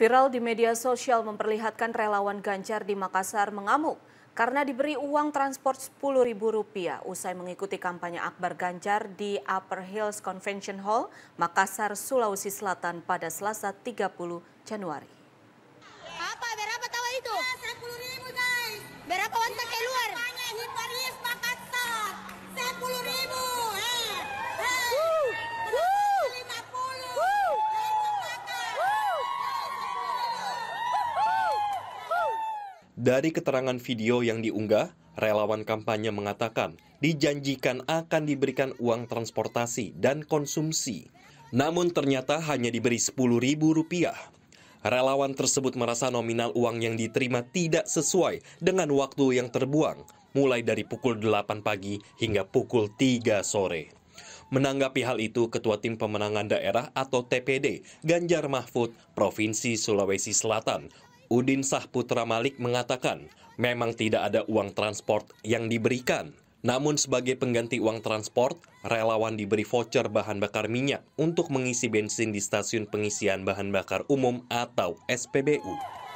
Viral di media sosial memperlihatkan relawan Ganjar di Makassar mengamuk karena diberi uang transport Rp10.000 usai mengikuti kampanye Akbar Ganjar di Upper Hills Convention Hall, Makassar, Sulawesi Selatan pada Selasa 30 Januari. Dari keterangan video yang diunggah, relawan kampanye mengatakan dijanjikan akan diberikan uang transportasi dan konsumsi. Namun ternyata hanya diberi Rp10.000. Relawan tersebut merasa nominal uang yang diterima tidak sesuai dengan waktu yang terbuang, mulai dari pukul 8 pagi hingga pukul 3 sore. Menanggapi hal itu, Ketua Tim Pemenangan Daerah atau TPD Ganjar Mahfud, Provinsi Sulawesi Selatan, Udin Sahputra Malik mengatakan, memang tidak ada uang transport yang diberikan. Namun sebagai pengganti uang transport, relawan diberi voucher bahan bakar minyak untuk mengisi bensin di stasiun pengisian bahan bakar umum atau SPBU.